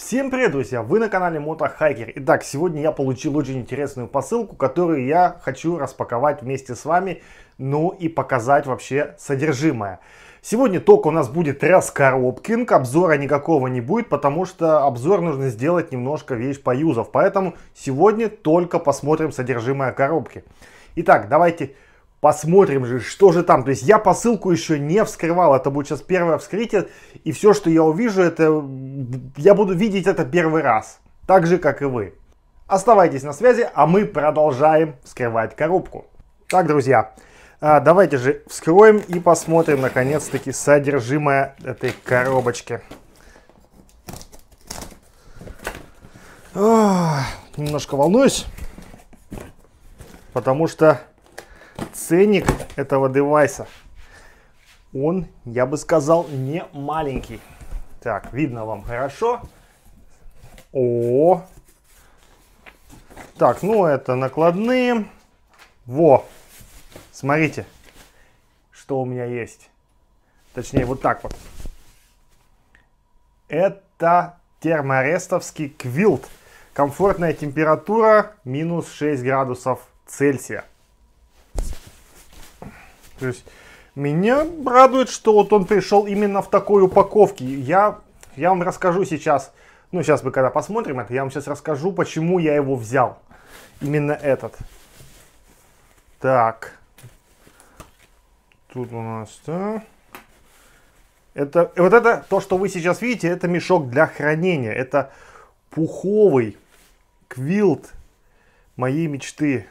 Всем привет, друзья! Вы на канале Мотохайкер. Итак, сегодня я получил очень интересную посылку, которую я хочу распаковать вместе с вами, ну и показать вообще содержимое. Сегодня только у нас будет раскоробкинг, обзора никакого не будет, потому что обзор нужно сделать немножко вещь поюзов. Поэтому сегодня только посмотрим содержимое коробки. Итак, давайте Посмотрим же, что же там. То есть я посылку еще не вскрывал. Это будет сейчас первое вскрытие. И все, что я увижу, это... Я буду видеть это первый раз. Так же, как и вы. Оставайтесь на связи, а мы продолжаем вскрывать коробку. Так, друзья, а, давайте же вскроем и посмотрим, наконец-таки, содержимое этой коробочки. Ох, немножко волнуюсь, потому что ценник этого девайса, он, я бы сказал, не маленький. Так, видно вам хорошо. О, так, ну это накладные. Во, смотрите, что у меня есть. Точнее, вот так вот. Это термоарестовский квилт. Комфортная температура минус 6 градусов Цельсия. То есть меня радует, что вот он пришел именно в такой упаковке. Я, я вам расскажу сейчас, ну сейчас мы когда посмотрим это, я вам сейчас расскажу, почему я его взял. Именно этот. Так. Тут у нас... Да. Это, вот это, то, что вы сейчас видите, это мешок для хранения. Это пуховый квилт моей мечты.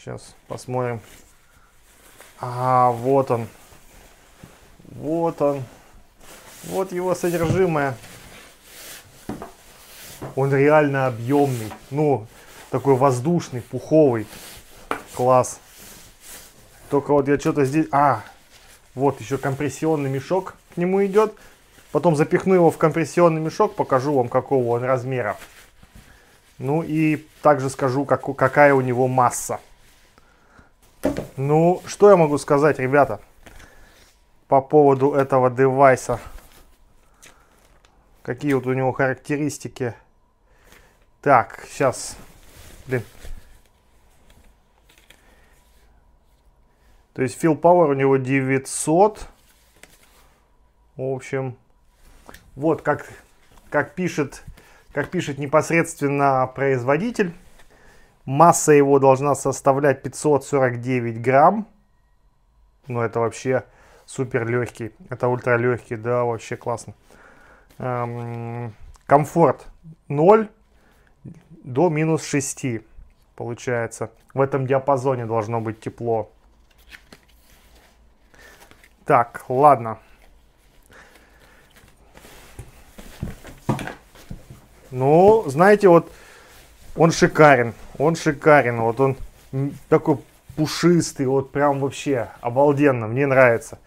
Сейчас посмотрим. А, вот он. Вот он. Вот его содержимое. Он реально объемный. Ну, такой воздушный, пуховый. Класс. Только вот я что-то здесь... А, вот еще компрессионный мешок к нему идет. Потом запихну его в компрессионный мешок, покажу вам, какого он размера. Ну и также скажу, как, какая у него масса. Ну, что я могу сказать, ребята, по поводу этого девайса. Какие вот у него характеристики. Так, сейчас, блин. То есть Fill Power у него 900. В общем, вот как, как, пишет, как пишет непосредственно производитель. Масса его должна составлять 549 грамм. но ну, это вообще супер легкий. Это ультра легкий, да, вообще классно. Эм, комфорт 0 до минус 6 получается. В этом диапазоне должно быть тепло. Так, ладно. Ну, знаете, вот он шикарен, он шикарен, вот он такой пушистый, вот прям вообще обалденно, мне нравится.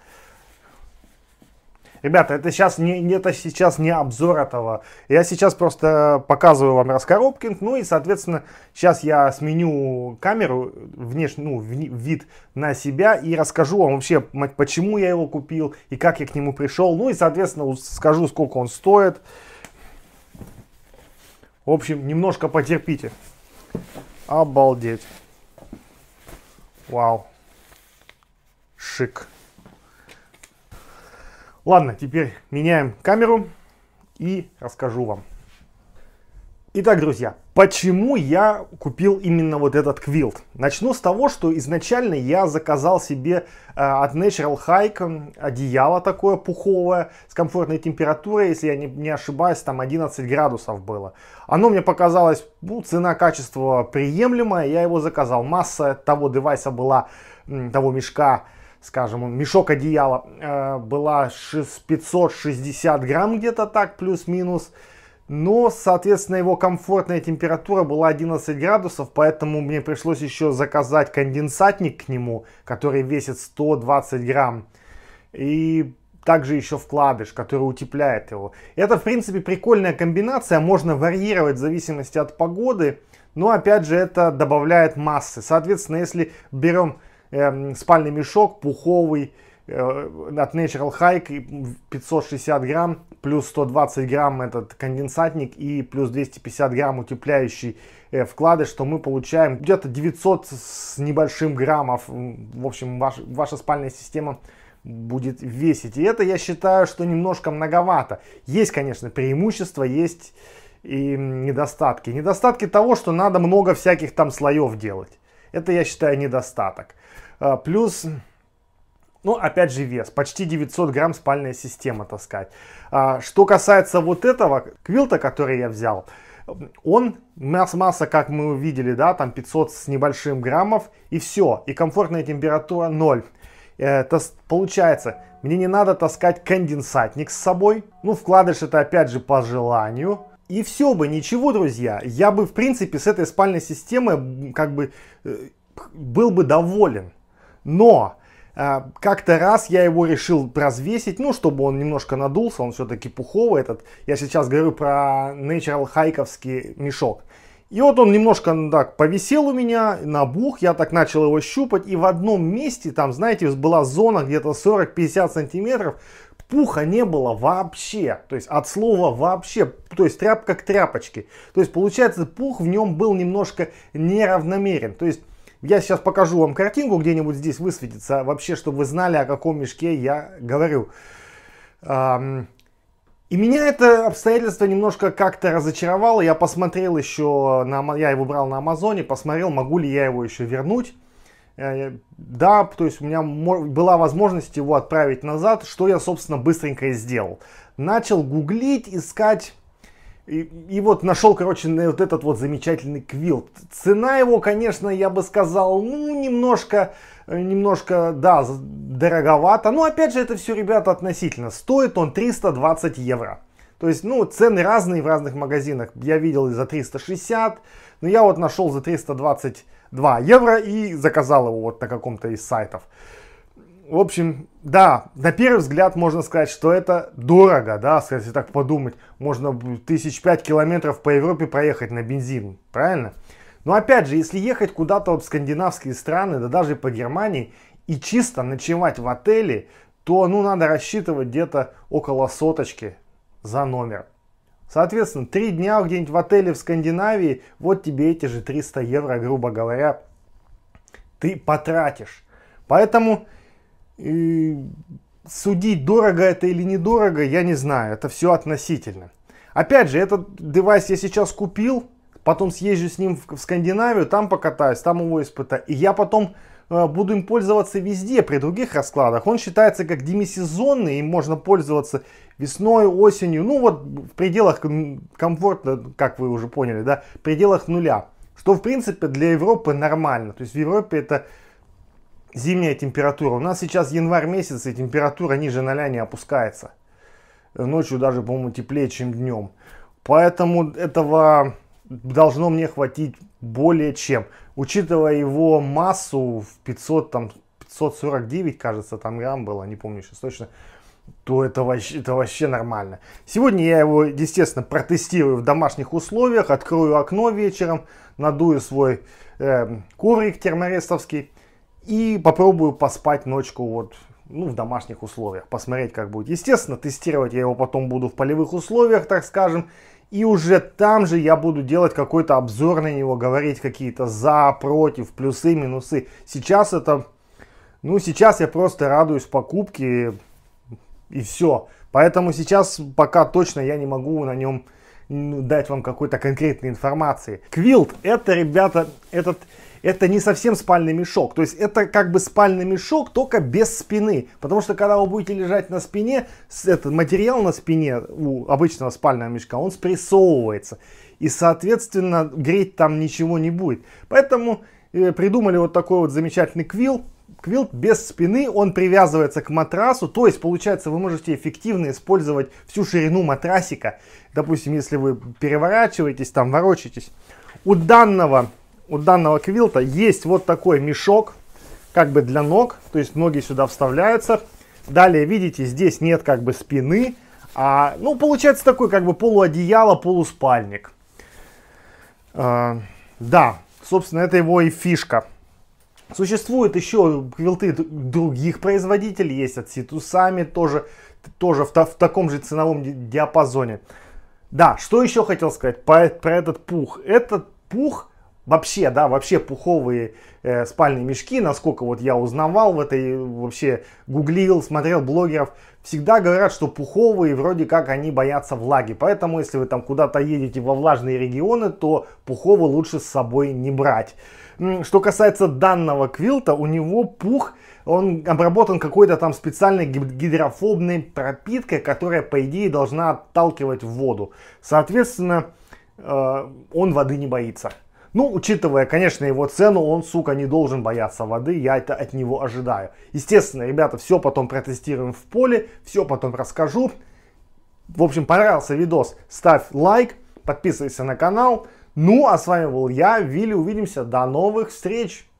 Ребята, это сейчас не, это сейчас не обзор этого. Я сейчас просто показываю вам раскоробкинг. Ну и, соответственно, сейчас я сменю камеру, внешний ну, вид на себя и расскажу вам вообще, почему я его купил и как я к нему пришел. Ну и, соответственно, скажу, сколько он стоит. В общем, немножко потерпите. Обалдеть. Вау. Шик. Ладно, теперь меняем камеру и расскажу вам. Итак, друзья, почему я купил именно вот этот квилт? Начну с того, что изначально я заказал себе э, от Natural Hike одеяло такое пуховое с комфортной температурой, если я не, не ошибаюсь, там 11 градусов было. Оно мне показалось, ну, цена-качество приемлемое. я его заказал. Масса того девайса была, того мешка, скажем, мешок одеяла э, была 560 грамм где-то так, плюс-минус но, соответственно, его комфортная температура была 11 градусов, поэтому мне пришлось еще заказать конденсатник к нему, который весит 120 грамм. И также еще вкладыш, который утепляет его. Это, в принципе, прикольная комбинация, можно варьировать в зависимости от погоды, но, опять же, это добавляет массы. Соответственно, если берем э, эм, спальный мешок, пуховый, Э, от Natural Hike 560 грамм, плюс 120 грамм этот конденсатник и плюс 250 грамм утепляющий э, вклады, что мы получаем где-то 900 с небольшим граммов. В общем, ваш, ваша спальная система будет весить. И это я считаю, что немножко многовато. Есть, конечно, преимущества, есть и недостатки. Недостатки того, что надо много всяких там слоев делать. Это, я считаю, недостаток. Э, плюс ну, опять же, вес. Почти 900 грамм спальная система таскать. А, что касается вот этого квилта, который я взял, он, масс масса, как мы увидели, да, там 500 с небольшим граммов, и все. И комфортная температура 0. Это получается, мне не надо таскать конденсатник с собой. Ну, вкладыш это опять же по желанию. И все бы, ничего, друзья. Я бы, в принципе, с этой спальной системой как бы э, был бы доволен. Но а, как-то раз я его решил развесить, ну, чтобы он немножко надулся, он все-таки пуховый этот. Я сейчас говорю про Natural Хайковский мешок. И вот он немножко ну, так повисел у меня, набух, я так начал его щупать, и в одном месте, там, знаете, была зона где-то 40-50 сантиметров, пуха не было вообще, то есть от слова вообще, то есть тряпка к тряпочке. То есть получается пух в нем был немножко неравномерен, то есть я сейчас покажу вам картинку, где-нибудь здесь высветится, вообще, чтобы вы знали, о каком мешке я говорю. И меня это обстоятельство немножко как-то разочаровало. Я посмотрел еще, на, я его брал на Амазоне, посмотрел, могу ли я его еще вернуть. Э, да, то есть у меня была возможность его отправить назад, что я, собственно, быстренько и сделал. Начал гуглить, искать и, и вот нашел, короче, вот этот вот замечательный квилт. Цена его, конечно, я бы сказал, ну, немножко, э, немножко, да, дороговато. Но, опять же, это все, ребята, относительно. Стоит он 320 евро. То есть, ну, цены разные в разных магазинах. Я видел и за 360, но я вот нашел за 322 евро и заказал его вот на каком-то из сайтов. В общем, да, на первый взгляд можно сказать, что это дорого, да, если так подумать. Можно тысяч пять километров по Европе проехать на бензин, правильно? Но опять же, если ехать куда-то вот в скандинавские страны, да даже по Германии, и чисто ночевать в отеле, то ну надо рассчитывать где-то около соточки за номер. Соответственно, три дня где-нибудь в отеле в Скандинавии, вот тебе эти же 300 евро, грубо говоря, ты потратишь. Поэтому и судить, дорого это или недорого, я не знаю. Это все относительно. Опять же, этот девайс я сейчас купил, потом съезжу с ним в Скандинавию, там покатаюсь, там его испытаю. И я потом э, буду им пользоваться везде при других раскладах. Он считается как демисезонный, им можно пользоваться весной, осенью, ну вот в пределах комфорта, как вы уже поняли, да, в пределах нуля. Что в принципе для Европы нормально. То есть в Европе это зимняя температура. У нас сейчас январь месяц, и температура ниже 0 не опускается. Ночью даже, по-моему, теплее, чем днем. Поэтому этого должно мне хватить более чем. Учитывая его массу в 500, там, 549, кажется, там грамм было, не помню сейчас точно, то это вообще, это вообще нормально. Сегодня я его, естественно, протестирую в домашних условиях, открою окно вечером, надую свой э, коврик терморестовский и попробую поспать ночку вот ну, в домашних условиях, посмотреть, как будет. Естественно, тестировать я его потом буду в полевых условиях, так скажем, и уже там же я буду делать какой-то обзор на него, говорить какие-то за, против, плюсы, минусы. Сейчас это, ну, сейчас я просто радуюсь покупке и все. Поэтому сейчас пока точно я не могу на нем ну, дать вам какой-то конкретной информации. Квилт это, ребята, этот это не совсем спальный мешок. То есть это как бы спальный мешок, только без спины. Потому что когда вы будете лежать на спине, этот материал на спине у обычного спального мешка, он спрессовывается. И, соответственно, греть там ничего не будет. Поэтому э, придумали вот такой вот замечательный квилл. Квилт без спины, он привязывается к матрасу, то есть получается вы можете эффективно использовать всю ширину матрасика. Допустим, если вы переворачиваетесь, там ворочаетесь. У данного, у данного квилта есть вот такой мешок, как бы для ног, то есть ноги сюда вставляются. Далее, видите, здесь нет как бы спины, а, ну, получается такой как бы полуодеяло, полуспальник. А, да, собственно, это его и фишка. Существует еще квилты других производителей, есть от Ситусами тоже, тоже в, та, в таком же ценовом диапазоне. Да, что еще хотел сказать про, про этот пух? Этот пух вообще, да, вообще пуховые э, спальные мешки, насколько вот я узнавал в этой, вообще гуглил, смотрел блогеров, всегда говорят, что пуховые вроде как они боятся влаги. Поэтому, если вы там куда-то едете во влажные регионы, то пуховый лучше с собой не брать. Что касается данного квилта, у него пух, он обработан какой-то там специальной гидрофобной пропиткой, которая, по идее, должна отталкивать воду. Соответственно, э, он воды не боится. Ну, учитывая, конечно, его цену, он, сука, не должен бояться воды, я это от него ожидаю. Естественно, ребята, все потом протестируем в поле, все потом расскажу. В общем, понравился видос, ставь лайк, подписывайся на канал. Ну, а с вами был я, Вилли, увидимся, до новых встреч!